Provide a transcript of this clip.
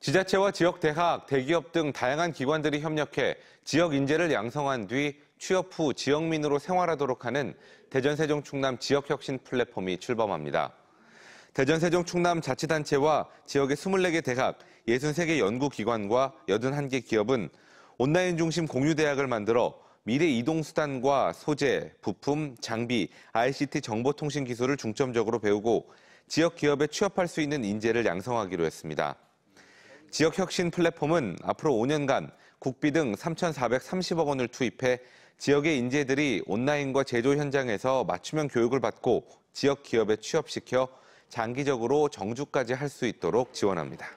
지자체와 지역 대학, 대기업 등 다양한 기관들이 협력해 지역 인재를 양성한 뒤 취업 후 지역민으로 생활하도록 하는 대전 세종 충남 지역혁신 플랫폼이 출범합니다. 대전 세종 충남 자치단체와 지역의 24개 대학, 63개 연구기관과 81개 기업은 온라인 중심 공유대학을 만들어 미래 이동수단과 소재, 부품, 장비, ICT 정보통신 기술을 중점적으로 배우고 지역 기업에 취업할 수 있는 인재를 양성하기로 했습니다. 지역혁신 플랫폼은 앞으로 5년간 국비 등 3,430억 원을 투입해 지역의 인재들이 온라인과 제조 현장에서 맞춤형 교육을 받고 지역 기업에 취업시켜 장기적으로 정주까지 할 수 있도록 지원합니다.